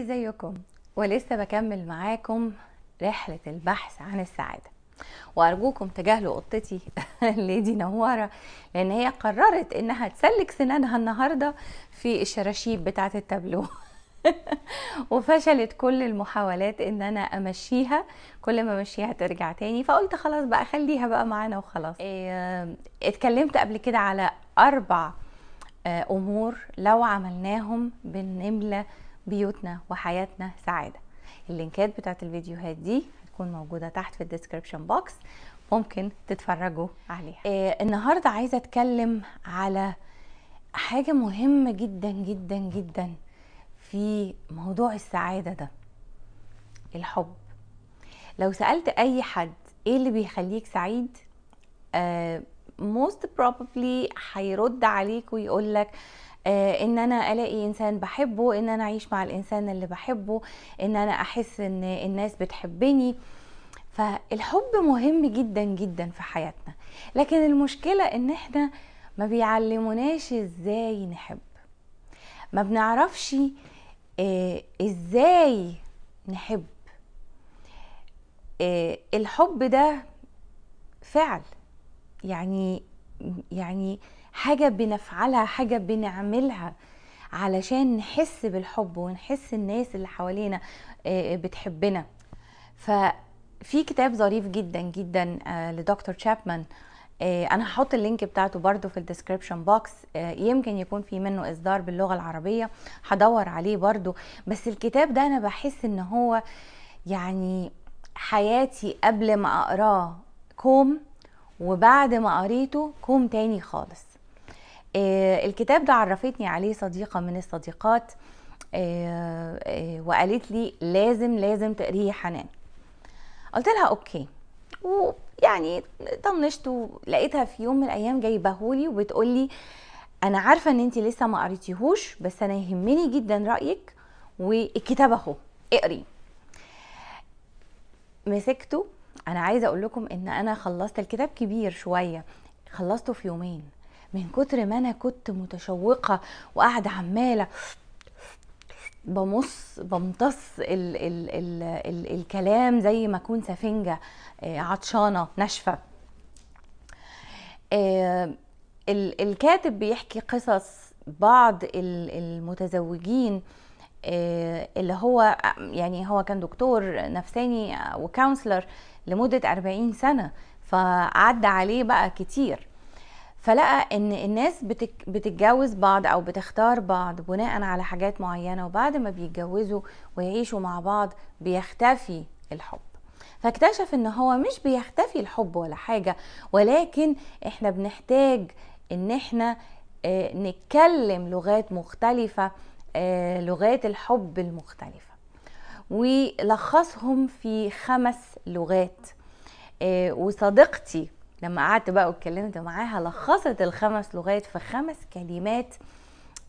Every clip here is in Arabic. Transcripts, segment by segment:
ازيكم ولسه بكمل معاكم رحلة البحث عن السعادة وارجوكم تجاهلوا قطتي ليدي نوارة لان هي قررت انها تسلك سنانها النهاردة في الشراشيب بتاعة التابلو وفشلت كل المحاولات ان انا امشيها كل ما امشيها ترجع تاني فقلت خلاص بقى خليها بقى معانا وخلاص إيه، اتكلمت قبل كده على اربع آه، امور لو عملناهم بنملى بيوتنا وحياتنا سعادة اللينكات بتاعت الفيديوهات دي هتكون موجودة تحت في الديسكريبشن بوكس ممكن تتفرجوا عليها إيه النهاردة عايزة اتكلم على حاجة مهمة جدا جدا جدا في موضوع السعادة ده الحب لو سألت أي حد إيه اللي بيخليك سعيد آه most probably هيرد عليك ويقولك آه، ان انا الاقي انسان بحبه ان انا اعيش مع الانسان اللي بحبه ان انا احس ان الناس بتحبني فالحب مهم جدا جدا في حياتنا لكن المشكله ان احنا ما بيعلموناش ازاي نحب ما بنعرفش آه، ازاي نحب آه، الحب ده فعل يعني يعني حاجة بنفعلها حاجة بنعملها علشان نحس بالحب ونحس الناس اللي حوالينا آه، آه، بتحبنا ففي كتاب ظريف جدا جدا آه، لدكتور تشابمان انا هحط اللينك بتاعته برده في الديسكريبشن بوكس يمكن يكون في منه اصدار باللغه العربيه هدور عليه برده بس الكتاب ده انا بحس ان هو يعني حياتي قبل ما اقراه كوم وبعد ما قريته كوم تاني خالص آه، الكتاب ده عرفتني عليه صديقة من الصديقات آه، آه، وقالت لي لازم لازم تقريه حنان قلت لها اوكي ويعني طنشت ولقيتها في يوم من الايام جايبهولي وبتقول لي انا عارفه ان انت لسه ما قريتيهوش بس انا يهمني جدا رايك والكتاب اهو اقري مسكته انا عايزه اقول لكم ان انا خلصت الكتاب كبير شويه خلصته في يومين من كتر ما انا كنت متشوقه وقاعده عماله بمص بمتص ال ال ال ال الكلام زي ما اكون سفنجه آه، عطشانه ناشفه آه، الكاتب بيحكي قصص بعض المتزوجين آه، اللي هو يعني هو كان دكتور نفساني وكونسلر لمدة 40 سنة فعدى عليه بقى كتير فلقى ان الناس بتتجوز بعض او بتختار بعض بناء على حاجات معينه وبعد ما بيتجوزوا ويعيشوا مع بعض بيختفي الحب فاكتشف ان هو مش بيختفي الحب ولا حاجه ولكن احنا بنحتاج ان احنا آه، نتكلم لغات مختلفه آه، لغات الحب المختلفه ولخصهم في خمس لغات آه، وصديقتي لما قعدت بقى واتكلمت معاها لخصت الخمس لغات في خمس كلمات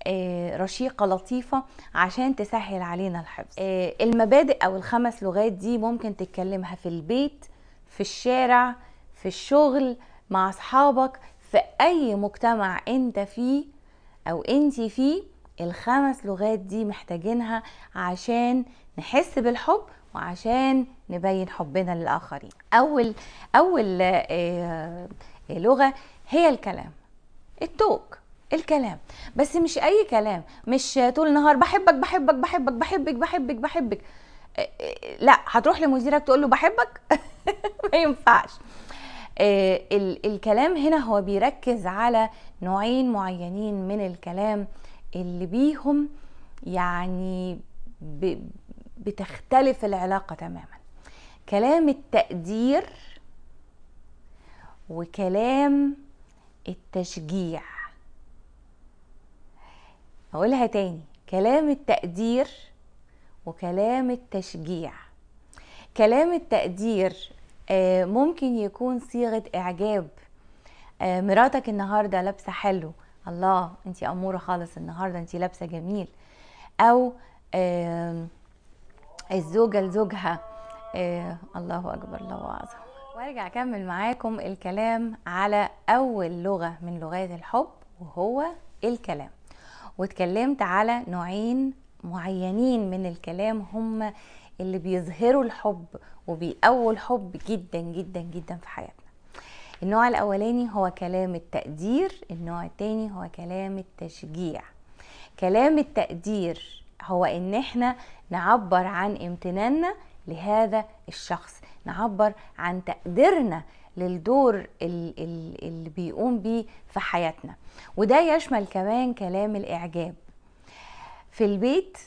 آه، رشيقه لطيفه عشان تسهل علينا الحفظ آه، المبادئ او الخمس لغات دي ممكن تتكلمها في البيت في الشارع في الشغل مع اصحابك في اي مجتمع انت فيه او انت فيه الخمس لغات دي محتاجينها عشان نحس بالحب وعشان نبين حبنا للآخرين أول, أول آه، آه، لغة هي الكلام التوك الكلام بس مش أي كلام مش طول النهار بحبك بحبك بحبك بحبك بحبك بحبك آه، لا هتروح لمديرك تقول له بحبك ما ينفعش الكلام هنا هو بيركز على نوعين معينين من الكلام اللي بيهم يعني بتختلف العلاقة تماما كلام التقدير وكلام التشجيع اقولها تاني كلام التقدير وكلام التشجيع كلام التقدير آه، ممكن يكون صيغة إعجاب آه، مراتك النهاردة لابسة حلو الله انت اموره خالص النهارده انت لابسه جميل او آه الزوجه لزوجها آه الله اكبر الله اعظم وارجع اكمل معاكم الكلام على اول لغه من لغات الحب وهو الكلام واتكلمت على نوعين معينين من الكلام هم اللي بيظهروا الحب وبيقووا الحب جدا جدا جدا في حياتنا النوع الاولاني هو كلام التقدير النوع الثاني هو كلام التشجيع كلام التقدير هو ان احنا نعبر عن امتناننا لهذا الشخص نعبر عن تقديرنا للدور اللي بيقوم بيه في حياتنا وده يشمل كمان كلام الاعجاب في البيت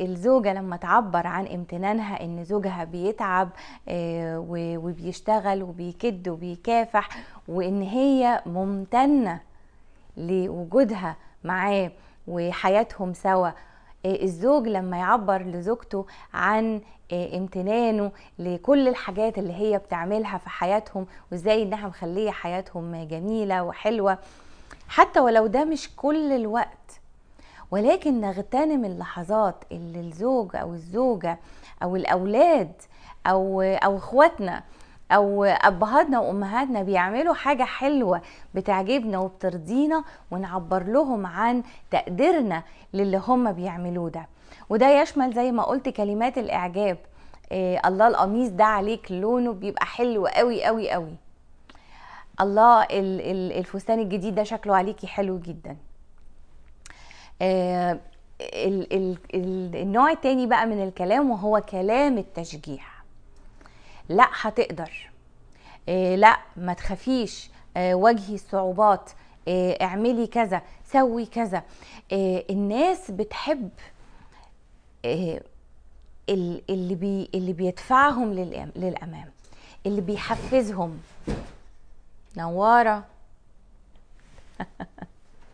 الزوجة لما تعبر عن امتنانها ان زوجها بيتعب آه، وبيشتغل وبيكد وبيكافح وان هي ممتنة لوجودها معاه وحياتهم سوا آه، الزوج لما يعبر لزوجته عن آه، امتنانه لكل الحاجات اللي هي بتعملها في حياتهم وازاي انها مخليه حياتهم جميله وحلوه حتى ولو ده مش كل الوقت ولكن نغتنم اللحظات اللي الزوج او الزوجه او الاولاد او او اخواتنا او ابهاتنا وامهاتنا بيعملوا حاجه حلوه بتعجبنا وبترضينا ونعبر لهم عن تقديرنا للي هم بيعملوه ده وده يشمل زي ما قلت كلمات الاعجاب إيه الله القميص ده عليك لونه بيبقى حلو قوي قوي قوي الله الفستان الجديد ده شكله عليكي حلو جدا آه، ال ال ال النوع التاني بقى من الكلام وهو كلام التشجيع لا هتقدر آه، لا ما تخافيش آه، واجهي الصعوبات اعملي كذا سوي كذا الناس بتحب اللي بي اللي بيدفعهم للامام اللي بيحفزهم نواره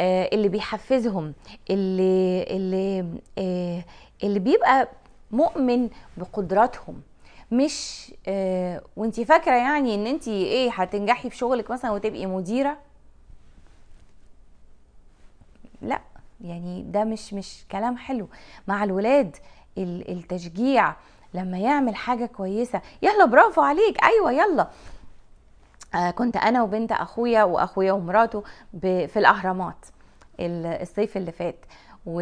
آه، اللي بيحفزهم اللي اللي آه، اللي بيبقى مؤمن بقدراتهم مش آه، وانت فاكره يعني ان انت ايه هتنجحي في شغلك مثلا وتبقي مديره لا يعني ده مش مش كلام حلو مع الولاد التشجيع لما يعمل حاجة كويسة يلا برافو عليك أيوة يلا آه، كنت انا وبنت اخويا واخويا ومراته في الاهرامات الصيف اللي فات و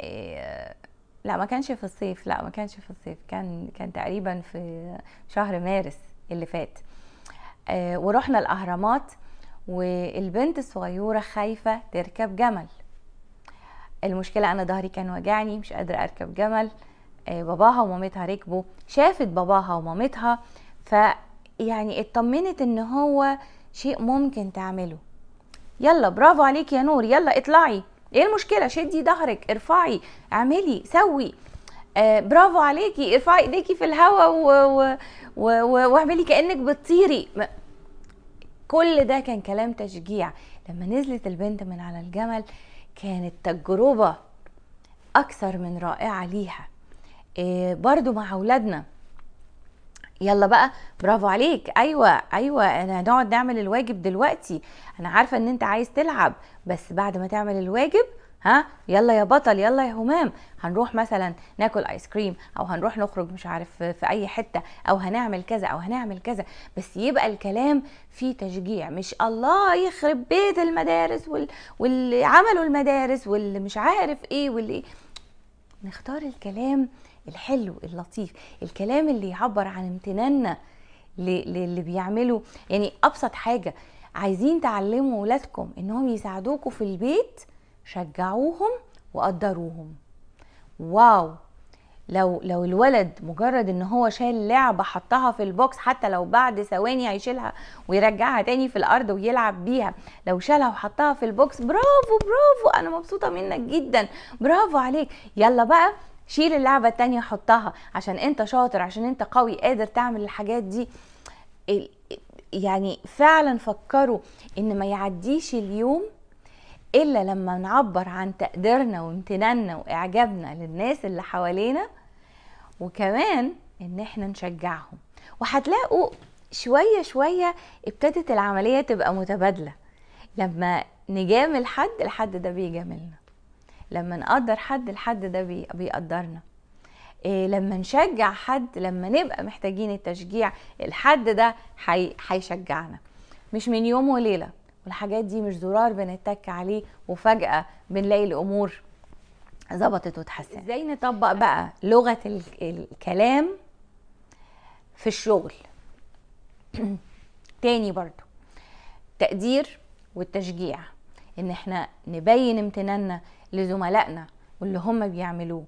آه، لا ما كانش في الصيف لا ما كانش في الصيف كان كان تقريبا في شهر مارس اللي فات آه، ورحنا الاهرامات والبنت الصغيره خايفه تركب جمل المشكله انا ظهري كان واجعني مش قادره اركب جمل باباها ومامتها ركبوا شافت باباها ومامتها ف يعني اطمنت ان هو شيء ممكن تعمله يلا برافو عليك يا نور يلا اطلعي ايه المشكله شدي ظهرك ارفعي اعملي سوي آه برافو عليكي ارفعي ايديكي في الهواء واعملي كانك بتطيري كل ده كان كلام تشجيع لما نزلت البنت من على الجمل كانت تجربه اكثر من رائعه ليها آه برضو مع اولادنا يلا بقى برافو عليك ايوه ايوه انا هنقعد نعمل الواجب دلوقتي انا عارفه ان انت عايز تلعب بس بعد ما تعمل الواجب ها يلا يا بطل يلا يا همام هنروح مثلا ناكل ايس كريم او هنروح نخرج مش عارف في اي حته او هنعمل كذا او هنعمل كذا بس يبقى الكلام فيه تشجيع مش الله يخرب بيت المدارس وال... واللي عملوا المدارس واللي مش عارف ايه واللي إيه. نختار الكلام الحلو اللطيف الكلام اللي يعبر عن امتناننا للي بيعمله يعني ابسط حاجه عايزين تعلموا اولادكم انهم يساعدوكم في البيت شجعوهم وقدروهم واو لو لو الولد مجرد ان هو شال لعبه حطها في البوكس حتى لو بعد ثواني هيشيلها ويرجعها تاني في الارض ويلعب بيها لو شالها وحطها في البوكس برافو برافو انا مبسوطه منك جدا برافو عليك يلا بقى شيل اللعبه التانية حطها عشان انت شاطر عشان انت قوي قادر تعمل الحاجات دي يعني فعلا فكروا ان ما يعديش اليوم الا لما نعبر عن تقديرنا وامتناننا واعجابنا للناس اللي حوالينا وكمان ان احنا نشجعهم وهتلاقوا شوية شوية ابتدت العملية تبقى متبادلة لما نجامل حد الحد ده بيجاملنا لما نقدر حد الحد ده بيقدرنا إيه لما نشجع حد لما نبقى محتاجين التشجيع الحد ده هيشجعنا مش من يوم وليله والحاجات دي مش زرار بنتك عليه وفجاه بنلاقي الامور ظبطت واتحسنت ازاي نطبق بقى لغه الكلام في الشغل تاني برضو تقدير والتشجيع ان احنا نبين امتناننا لزملائنا واللي هم بيعملوه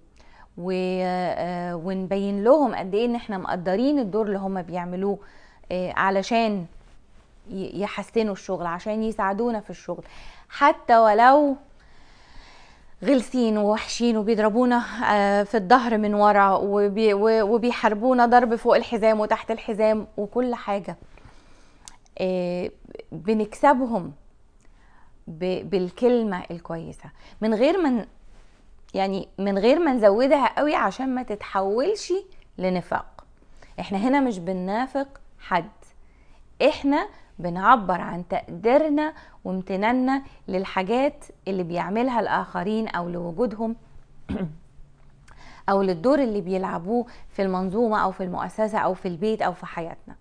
و... آه، ونبين لهم قد ايه ان احنا مقدرين الدور اللي هم بيعملوه آه، علشان يحسنوا الشغل عشان يساعدونا في الشغل حتى ولو غلسين ووحشين وبيضربونا آه، في الظهر من ورا وبيحاربونا ضرب فوق الحزام وتحت الحزام وكل حاجة بنكسبهم بالكلمه الكويسه من غير ما يعني من غير ما نزودها قوي عشان ما تتحولش لنفاق احنا هنا مش بننافق حد احنا بنعبر عن تقديرنا وامتناننا للحاجات اللي بيعملها الاخرين او لوجودهم او للدور اللي بيلعبوه في المنظومه او في المؤسسه او في البيت او في حياتنا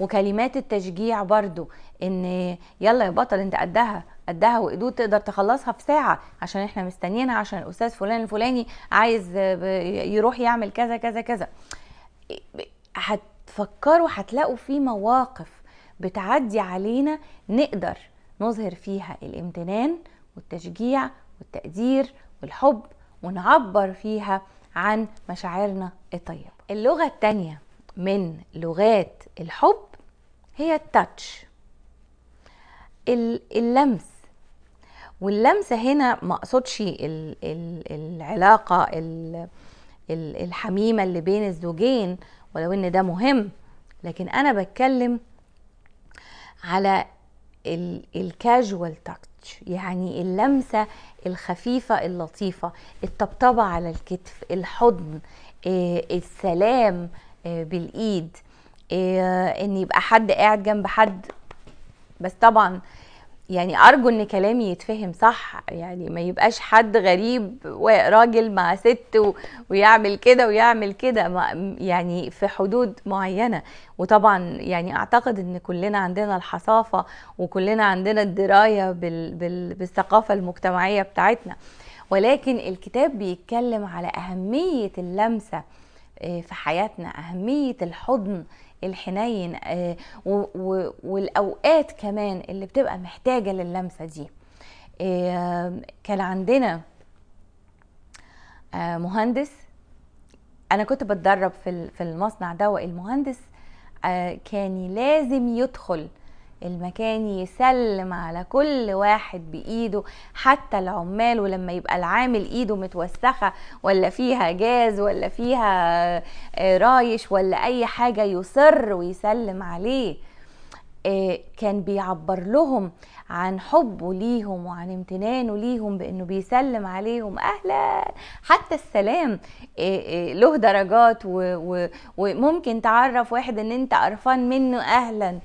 وكلمات التشجيع برضو ان يلا يا بطل انت قدها قدها وقدود تقدر تخلصها في ساعه عشان احنا مستنيينها عشان الاستاذ فلان الفلاني عايز يروح يعمل كذا كذا كذا هتفكروا هتلاقوا في مواقف بتعدي علينا نقدر نظهر فيها الامتنان والتشجيع والتقدير والحب ونعبر فيها عن مشاعرنا الطيبة اللغة الثانية من لغات الحب هي التاتش اللمس واللمسه هنا ما اقصدش العلاقه الحميمه اللي بين الزوجين ولو ان ده مهم لكن انا بتكلم على الكاجوال تاتش يعني اللمسه الخفيفه اللطيفه الطبطبه على الكتف الحضن آه، السلام آه، بالايد آه، ان يبقى حد قاعد جنب حد بس طبعا يعني ارجو ان كلامي يتفهم صح يعني ما يبقاش حد غريب راجل مع ست و... ويعمل كده ويعمل كده ما... يعني في حدود معينه وطبعا يعني اعتقد ان كلنا عندنا الحصافه وكلنا عندنا الدرايه بال... بال... بالثقافه المجتمعيه بتاعتنا ولكن الكتاب بيتكلم على اهميه اللمسه آه، في حياتنا اهميه الحضن الحنين آه، والاوقات كمان اللي بتبقى محتاجه للمسه دي كان عندنا آه، مهندس انا كنت بتدرب في المصنع ده والمهندس آه، كان لازم يدخل المكان يسلم على كل واحد بايده حتى العمال ولما يبقى العامل ايده متوسخه ولا فيها جاز ولا فيها آه، رايش ولا اي حاجه يصر ويسلم عليه آه، كان بيعبر لهم عن حبه ليهم وعن امتنانه ليهم بانه بيسلم عليهم اهلا حتى السلام آه، له درجات وممكن تعرف واحد ان انت قرفان منه اهلا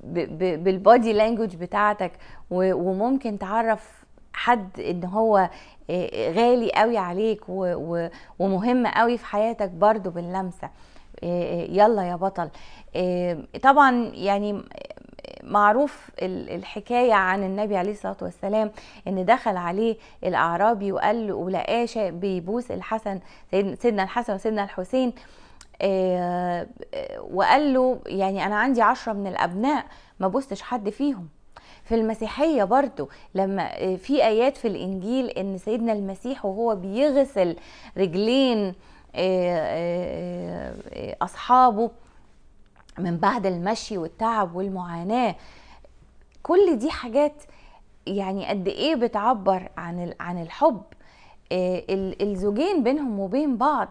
بالبادي لانجوج بتاعتك وممكن تعرف حد ان هو آه، غالي قوي عليك ومهم قوي في حياتك برضو باللمسه آه، آه، يلا يا بطل طبعا يعني معروف الحكاية عن النبي عليه الصلاة والسلام ان دخل عليه الاعرابي وقال له ولقاه بيبوس الحسن سيدنا الحسن وسيدنا الحسين آه، آه، وقال له يعني انا عندي عشرة من الابناء ما بوستش حد فيهم في المسيحيه برضو لما آه، في ايات في الانجيل ان سيدنا المسيح وهو بيغسل رجلين اصحابه من بعد المشي والتعب والمعاناه كل دي حاجات يعني قد ايه بتعبر عن عن الحب الزوجين بينهم وبين بعض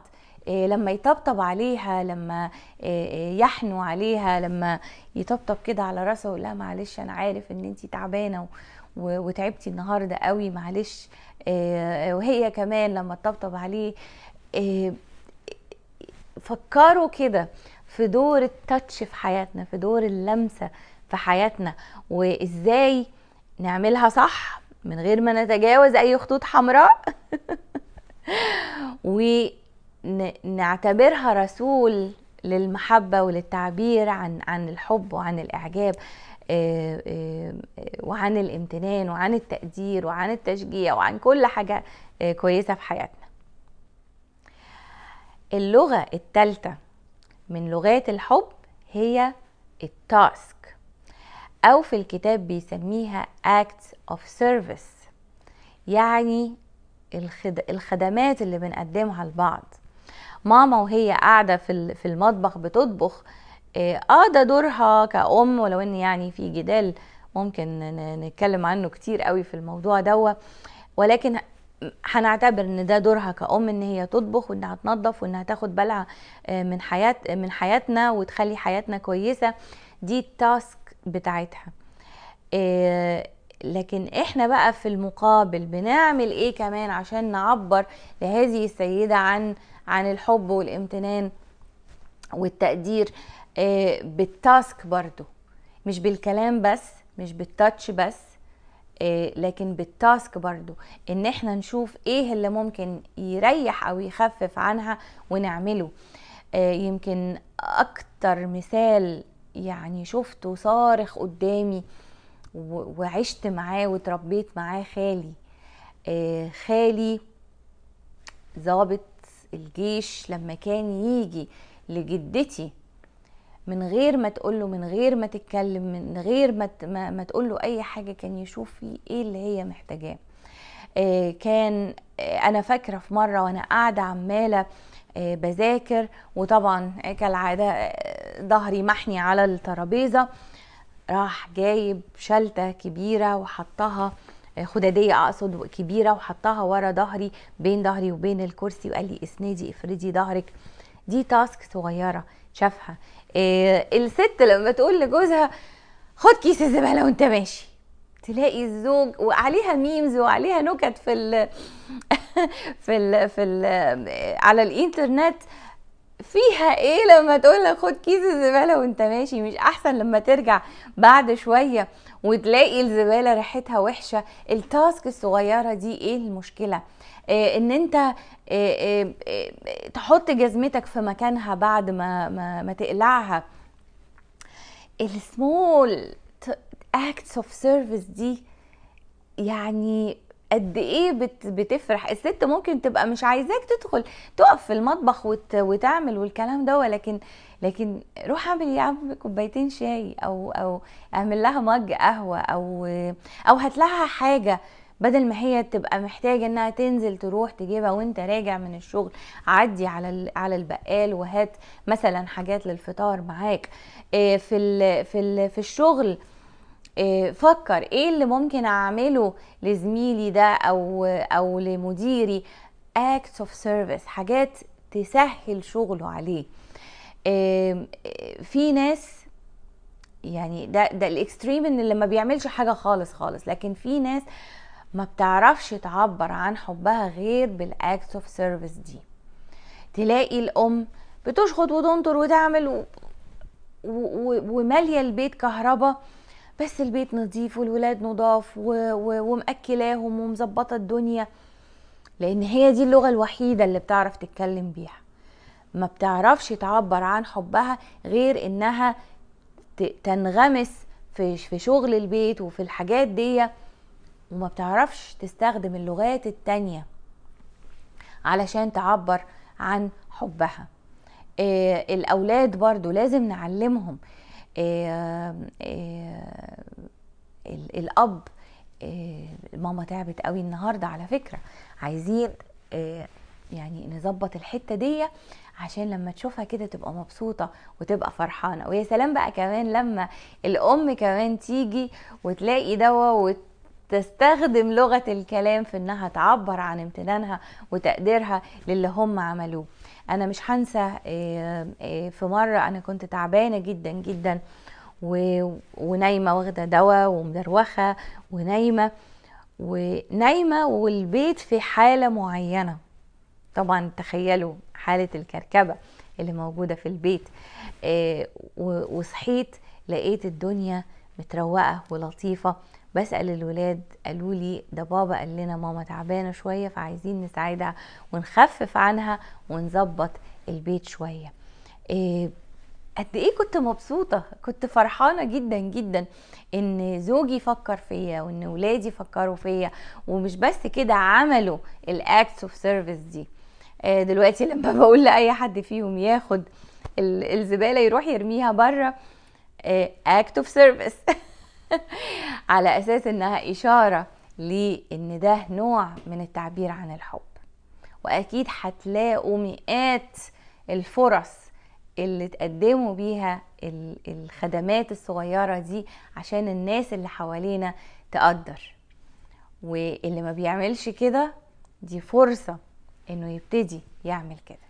إيه، لما يطبطب عليها لما إيه، إيه، يحنو عليها لما يطبطب كده على راسها ويقول لها معلش انا عارف ان انت تعبانه وتعبتي النهارده قوي معلش وهي كمان لما تطبطب عليه فكروا كده في دور التاتش في حياتنا في دور اللمسه في حياتنا وازاي نعملها صح من غير ما نتجاوز اي خطوط حمراء و نعتبرها رسول للمحبة وللتعبير عن عن الحب وعن الإعجاب آه، آه، وعن الامتنان وعن التقدير وعن التشجيع وعن كل حاجة آه، كويسة في حياتنا اللغة الثالثة من لغات الحب هي التاسك أو في الكتاب بيسميها acts of service يعني الخدمات اللي بنقدمها لبعض ماما وهي قاعده في المطبخ بتطبخ آه،, اه ده دورها كأم ولو ان يعني في جدال ممكن نتكلم عنه كتير قوي في الموضوع دوا ولكن هنعتبر ان ده دورها كأم ان هي تطبخ وانها تنظف وانها تاخد بالها آه، من حياة من حياتنا وتخلي حياتنا كويسة دي التاسك بتاعتها آه، لكن احنا بقى في المقابل بنعمل ايه كمان عشان نعبر لهذه السيدة عن عن الحب والامتنان والتقدير آه، بالتاسك برضو مش بالكلام بس مش بالتاتش بس آه، لكن بالتاسك برضو ان احنا نشوف ايه اللي ممكن يريح او يخفف عنها ونعمله آه، يمكن اكتر مثال يعني شفته صارخ قدامي وعشت معاه وتربيت معاه خالي خالي ظابط الجيش لما كان يجي لجدتي من غير ما تقوله من غير ما تتكلم من غير ما ما تقوله اي حاجه كان يشوف فيه ايه اللي هي محتاجاه آه، كان آه، انا فاكره في مره وانا قاعده عماله آه، بذاكر وطبعا كالعاده ظهري محني على الترابيزه راح جايب شلته كبيره وحطها خداديه اقصد كبيره وحطها ورا ظهري بين ظهري وبين الكرسي وقال لي اسندي افردي ظهرك دي تاسك صغيره شافها آه، الست لما تقول لجوزها خد كيس الزباله وانت ماشي تلاقي الزوج وعليها ميمز وعليها نكت في الـ في الـ في الـ على الانترنت فيها ايه لما تقول لك خد كيس الزباله وانت ماشي مش احسن لما ترجع بعد شويه وتلاقي الزباله ريحتها وحشه التاسك الصغيره دي ايه المشكله إيه ان انت إيه إيه تحط جزمتك في مكانها بعد ما ما, ما تقلعها السمول اكتس اوف سيرفيس دي يعني قد ايه بت بتفرح الست ممكن تبقى مش عايزاك تدخل تقف في المطبخ وت وتعمل والكلام ده ولكن لكن روح اعمل يا عم كوبايتين شاي او او اعمل لها مج قهوه او او هات لها حاجه بدل ما هي تبقى محتاجه انها تنزل تروح تجيبها وانت راجع من الشغل عدي على على البقال وهات مثلا حاجات للفطار معاك آه، في في في الشغل آه، فكر ايه اللي ممكن اعمله لزميلي ده او او لمديري acts of service حاجات تسهل شغله عليه آه، في ناس يعني ده ده الاكستريم ان اللي ما بيعملش حاجه خالص خالص لكن في ناس ما بتعرفش تعبر عن حبها غير بالاكتس اوف سيرفيس دي تلاقي الام بتشخط وتنطر وتعمل و... و... وماليه البيت كهرباء بس البيت نظيف والولاد نضاف ومأكلاهم ومظبطه الدنيا لان هي دي اللغه الوحيده اللي بتعرف تتكلم بيها ما بتعرفش تعبر عن حبها غير انها تنغمس في في شغل البيت وفي الحاجات دي وما بتعرفش تستخدم اللغات التانية علشان تعبر عن حبها آه، الاولاد برضو لازم نعلمهم آه، آه، الاب آه، ماما تعبت قوي النهارده على فكره عايزين يعني نظبط الحته دي عشان لما تشوفها كده تبقى مبسوطه وتبقى فرحانه ويا سلام بقى كمان لما الام كمان تيجي وتلاقي دوا وت تستخدم لغة الكلام في انها تعبر عن امتنانها وتقديرها للي هم عملوه انا مش هنسى آه، آه، في مرة انا كنت تعبانة جدا جدا ونايمة واخدة دواء ومدروخة ونايمة ونايمة والبيت في حالة معينة طبعا تخيلوا حالة الكركبة اللي موجودة في البيت آه، وصحيت لقيت الدنيا متروقة ولطيفة بسأل الولاد قالوا لي ده بابا قال لنا ماما تعبانة شوية فعايزين نساعدها ونخفف عنها ونظبط البيت شوية إيه قد ايه كنت مبسوطة كنت فرحانة جدا جدا ان زوجي فكر فيا وان ولادي فكروا فيا ومش بس كده عملوا الاكتس اوف سيرفيس دي آه، دلوقتي لما بقول لاي حد فيهم ياخد الزبالة يروح يرميها بره اكت اوف سيرفيس على اساس انها اشاره لان ده نوع من التعبير عن الحب واكيد هتلاقوا مئات الفرص اللي تقدموا بيها الخدمات الصغيرة دي عشان الناس اللي حوالينا تقدر واللي ما بيعملش كده دي فرصة انه يبتدي يعمل كده